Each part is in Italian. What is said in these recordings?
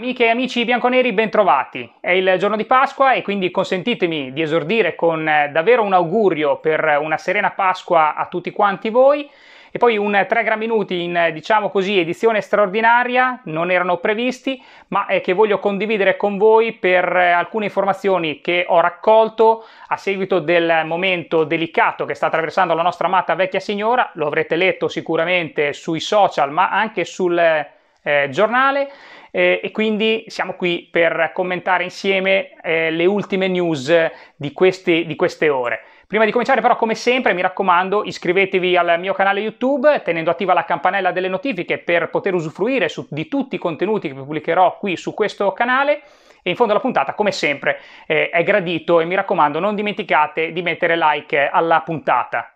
Amiche e amici bianconeri, bentrovati. È il giorno di Pasqua e quindi consentitemi di esordire con eh, davvero un augurio per una serena Pasqua a tutti quanti voi. E poi un 3 gran minuti in, diciamo così, edizione straordinaria, non erano previsti, ma che voglio condividere con voi per eh, alcune informazioni che ho raccolto a seguito del momento delicato che sta attraversando la nostra amata vecchia signora. Lo avrete letto sicuramente sui social, ma anche sul eh, giornale eh, e quindi siamo qui per commentare insieme eh, le ultime news di, questi, di queste ore. Prima di cominciare però come sempre mi raccomando iscrivetevi al mio canale YouTube tenendo attiva la campanella delle notifiche per poter usufruire su, di tutti i contenuti che pubblicherò qui su questo canale e in fondo alla puntata come sempre eh, è gradito e mi raccomando non dimenticate di mettere like alla puntata.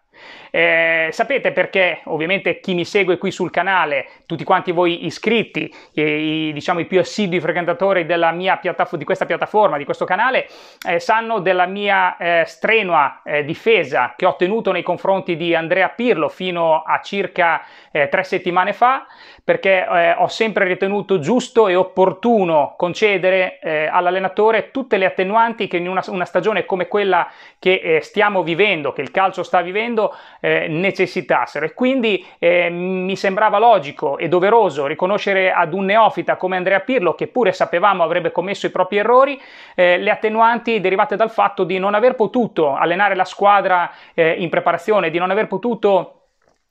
Eh, sapete perché ovviamente chi mi segue qui sul canale, tutti quanti voi iscritti, i, i, diciamo i più assidui frequentatori della mia piattaforma, di questa piattaforma, di questo canale, eh, sanno della mia eh, strenua eh, difesa che ho tenuto nei confronti di Andrea Pirlo fino a circa eh, tre settimane fa, perché eh, ho sempre ritenuto giusto e opportuno concedere all'allenatore tutte le attenuanti che in una, una stagione come quella che stiamo vivendo, che il calcio sta vivendo, eh, necessitassero. E quindi eh, mi sembrava logico e doveroso riconoscere ad un neofita come Andrea Pirlo, che pure sapevamo avrebbe commesso i propri errori, eh, le attenuanti derivate dal fatto di non aver potuto allenare la squadra eh, in preparazione, di non aver potuto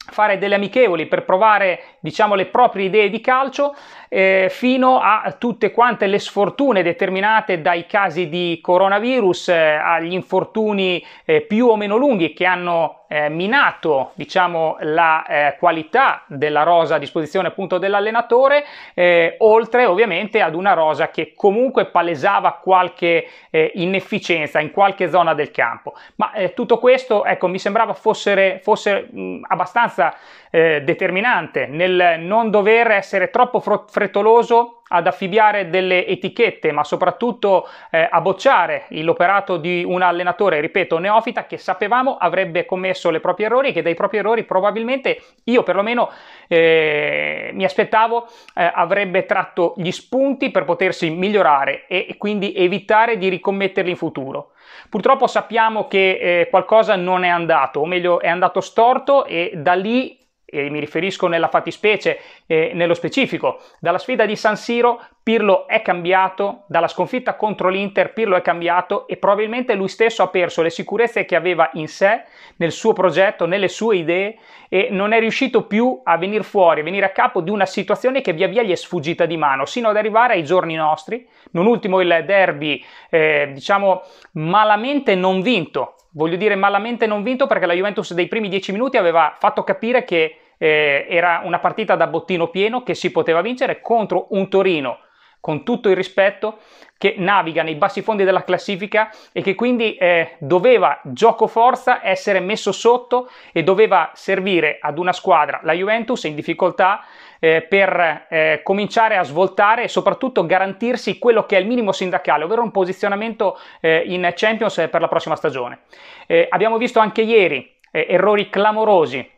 fare delle amichevoli per provare diciamo le proprie idee di calcio eh, fino a tutte quante le sfortune determinate dai casi di coronavirus eh, agli infortuni eh, più o meno lunghi che hanno eh, minato diciamo, la eh, qualità della rosa a disposizione appunto dell'allenatore, eh, oltre ovviamente ad una rosa che comunque palesava qualche eh, inefficienza in qualche zona del campo. Ma eh, tutto questo ecco, mi sembrava fosse, fosse mh, abbastanza eh, determinante nel non dover essere troppo frettoloso ad affibbiare delle etichette, ma soprattutto eh, a bocciare l'operato di un allenatore, ripeto, neofita che sapevamo avrebbe commesso le proprie errori e che dai propri errori probabilmente io perlomeno eh, mi aspettavo eh, avrebbe tratto gli spunti per potersi migliorare e, e quindi evitare di ricommetterli in futuro. Purtroppo sappiamo che eh, qualcosa non è andato, o meglio è andato storto e da lì e mi riferisco nella fattispecie eh, nello specifico, dalla sfida di San Siro Pirlo è cambiato, dalla sconfitta contro l'Inter Pirlo è cambiato e probabilmente lui stesso ha perso le sicurezze che aveva in sé, nel suo progetto, nelle sue idee e non è riuscito più a venire fuori, a venire a capo di una situazione che via via gli è sfuggita di mano, sino ad arrivare ai giorni nostri, non ultimo il derby, eh, diciamo, malamente non vinto. Voglio dire malamente non vinto perché la Juventus dei primi dieci minuti aveva fatto capire che eh, era una partita da bottino pieno che si poteva vincere contro un Torino con tutto il rispetto, che naviga nei bassi fondi della classifica e che quindi eh, doveva, gioco forza, essere messo sotto e doveva servire ad una squadra, la Juventus, in difficoltà eh, per eh, cominciare a svoltare e soprattutto garantirsi quello che è il minimo sindacale, ovvero un posizionamento eh, in Champions per la prossima stagione. Eh, abbiamo visto anche ieri eh, errori clamorosi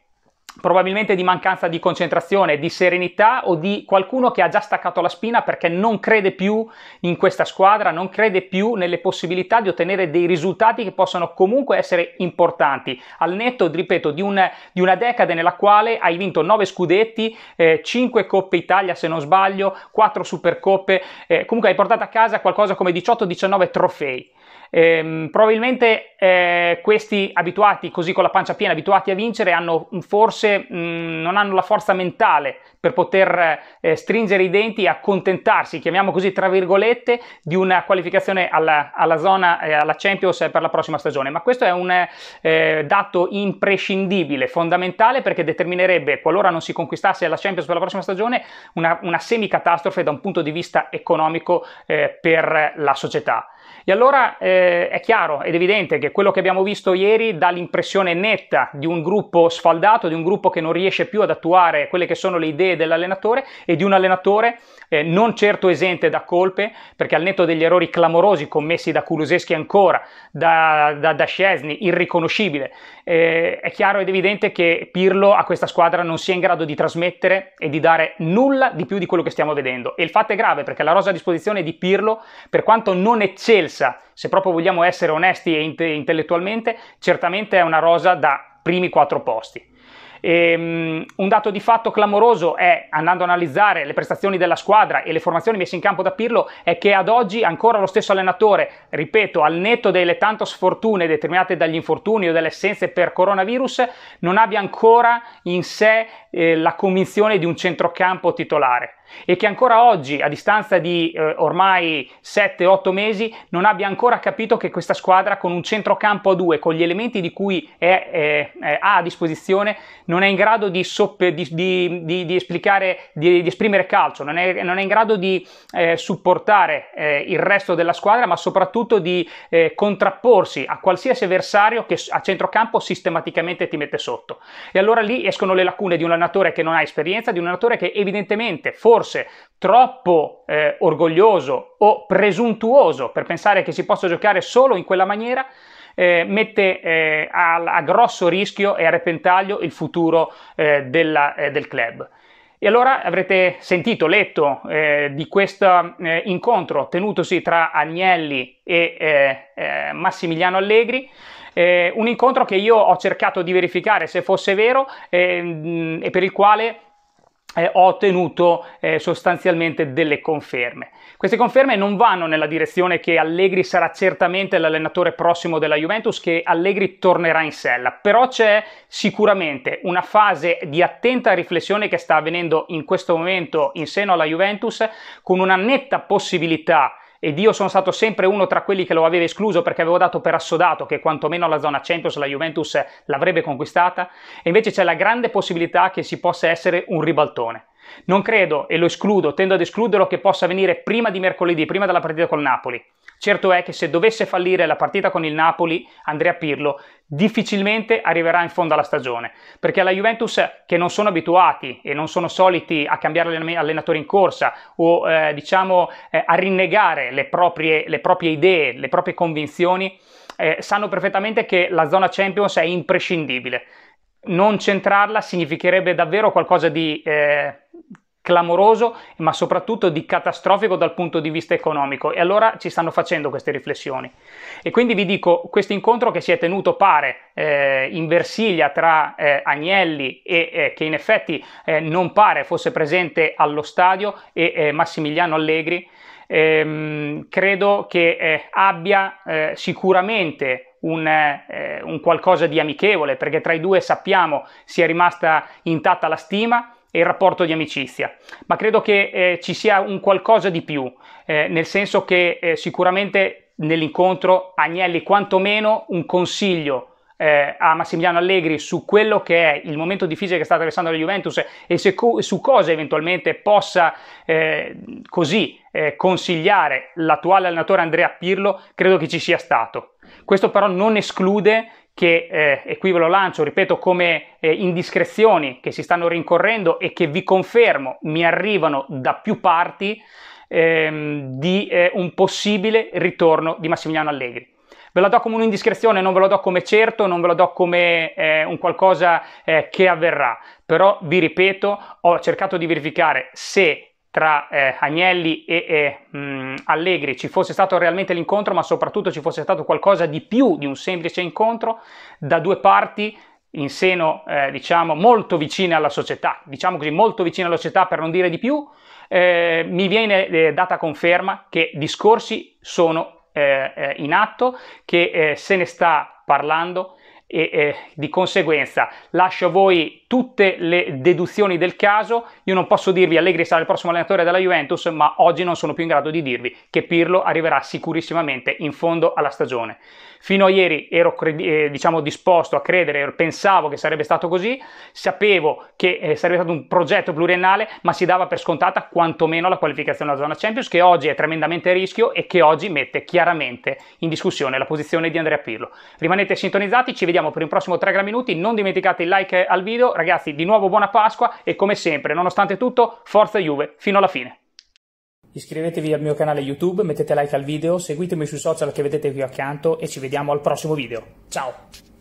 probabilmente di mancanza di concentrazione, di serenità o di qualcuno che ha già staccato la spina perché non crede più in questa squadra, non crede più nelle possibilità di ottenere dei risultati che possano comunque essere importanti, al netto, ripeto, di, un, di una decade nella quale hai vinto 9 scudetti, eh, 5 Coppe Italia se non sbaglio, 4 Supercoppe, eh, comunque hai portato a casa qualcosa come 18-19 trofei. Ehm, probabilmente eh, questi abituati, così con la pancia piena, abituati a vincere, hanno mm, forse mh, mm, non hanno la forza mentale per poter eh, stringere i denti e accontentarsi, chiamiamo così tra virgolette, di una qualificazione alla, alla zona, eh, alla Champions per la prossima stagione. Ma questo è un eh, dato imprescindibile, fondamentale, perché determinerebbe, qualora non si conquistasse la Champions per la prossima stagione, una, una semicatastrofe da un punto di vista economico eh, per la società. E allora eh, eh, è chiaro ed evidente che quello che abbiamo visto ieri dà l'impressione netta di un gruppo sfaldato, di un gruppo che non riesce più ad attuare quelle che sono le idee dell'allenatore e di un allenatore eh, non certo esente da colpe, perché al netto degli errori clamorosi commessi da Kuluseschi ancora, da, da, da Scesni, irriconoscibile, eh, è chiaro ed evidente che Pirlo a questa squadra non sia in grado di trasmettere e di dare nulla di più di quello che stiamo vedendo. E il fatto è grave perché la rosa a disposizione di Pirlo, per quanto non eccelsa, se proprio proprio vogliamo essere onesti e inte- intellettualmente, certamente è una rosa da primi quattro posti. E, um, un dato di fatto clamoroso è, andando ad analizzare le prestazioni della squadra e le formazioni messe in campo da Pirlo, è che ad oggi ancora lo stesso allenatore, ripeto, al netto delle tanto sfortune determinate dagli infortuni o dalle essenze per coronavirus, non abbia ancora in sé eh, la convinzione di un centrocampo titolare e che ancora oggi, a distanza di eh, ormai 7-8 mesi, non abbia ancora capito che questa squadra con un centrocampo a due, con gli elementi di cui è, è, è, ha a disposizione, non è in grado di, soppe, di, di, di esplicare, esprimere calcio, non è, non in grado di eh, supportare eh, il resto della squadra, ma soprattutto di eh, contrapporsi a qualsiasi avversario che a centrocampo sistematicamente ti mette sotto. E allora lì escono le lacune di un allenatore che non ha esperienza, di un allenatore che evidentemente forse forse troppo eh, orgoglioso o presuntuoso per pensare che si possa giocare solo in quella maniera, eh, mette eh, a, a, grosso rischio e a repentaglio il futuro eh, della, eh, del club. E allora avrete sentito, letto eh, di questo eh, incontro tenutosi tra Agnelli e eh, eh Massimiliano Allegri. un incontro che io ho cercato di verificare se fosse vero e per il quale eh, ho ottenuto eh, sostanzialmente delle conferme. Queste conferme non vanno nella direzione che Allegri sarà certamente l'allenatore prossimo della Juventus, che Allegri tornerà in sella, però c'è sicuramente una fase di attenta riflessione che sta avvenendo in questo momento in seno alla Juventus, con una netta possibilità ed io sono stato sempre uno tra quelli che lo aveva escluso perché avevo dato per assodato che quantomeno la zona Champions la Juventus l'avrebbe conquistata, e invece c'è la grande possibilità che si possa essere un ribaltone. Non credo, e lo escludo, tendo ad escluderlo, che possa venire prima di mercoledì, prima della partita col Napoli. Certo è che se dovesse fallire la partita con il Napoli, Andrea Pirlo difficilmente arriverà in fondo alla stagione, perché alla Juventus che non sono abituati e non sono soliti a cambiare allenatore in corsa o eh, diciamo eh, a rinnegare le proprie, le proprie idee, le proprie convinzioni, eh, sanno perfettamente che la zona Champions è imprescindibile. Non centrarla significherebbe davvero qualcosa di eh, clamoroso, ma soprattutto di catastrofico dal punto di vista economico. E allora ci stanno facendo queste riflessioni. E quindi vi dico, questo incontro che si è tenuto pare eh, in versiglia tra eh, Agnelli e eh, che in effetti eh, non pare fosse presente allo stadio e eh, Massimiliano Allegri, ehm, credo che eh, abbia sicuramente un, eh, un, qualcosa di amichevole, perché tra i due sappiamo sia rimasta intatta la stima, e il rapporto di amicizia, ma credo che eh, ci sia un qualcosa di più, eh, nel senso che eh, sicuramente nell'incontro Agnelli quantomeno un consiglio eh, a Massimiliano Allegri su quello che è il momento difficile che sta attraversando la Juventus e se, su cosa eventualmente possa eh, così eh, consigliare l'attuale allenatore Andrea Pirlo, credo che ci sia stato. Questo però non esclude che eh, e qui ve lo lancio, ripeto, come eh, indiscrezioni che si stanno rincorrendo e che vi confermo mi arrivano da più parti ehm, di eh, un possibile ritorno di Massimiliano Allegri. Ve la do come un'indiscrezione, non ve la do come certo, non ve la do come eh, un qualcosa eh, che avverrà, però vi ripeto, ho cercato di verificare se tra eh, Agnelli e, e mh, mm, Allegri ci fosse stato realmente l'incontro, ma soprattutto ci fosse stato qualcosa di più di un semplice incontro da due parti in seno, eh, diciamo, molto vicine alla società, diciamo così, molto vicine alla società per non dire di più, eh, mi viene eh, data conferma che discorsi sono eh, eh, in atto, che se ne sta parlando e eh, di conseguenza lascio a voi tutte le deduzioni del caso. Io non posso dirvi Allegri sarà il prossimo allenatore della Juventus, ma oggi non sono più in grado di dirvi che Pirlo arriverà sicurissimamente in fondo alla stagione. Fino a ieri ero eh, diciamo disposto a credere, pensavo che sarebbe stato così, sapevo che eh, sarebbe stato un progetto pluriennale, ma si dava per scontata quantomeno la qualificazione alla zona Champions che oggi è tremendamente a rischio e che oggi mette chiaramente in discussione la posizione di Andrea Pirlo. Rimanete sintonizzati, ci vediamo vediamo per il prossimo 3 grammi minuti, non dimenticate il like al video, ragazzi di nuovo buona Pasqua e come sempre, nonostante tutto, forza Juve fino alla fine. Iscrivetevi al mio canale YouTube, mettete like al video, seguitemi sui social che vedete qui accanto e ci vediamo al prossimo video. Ciao!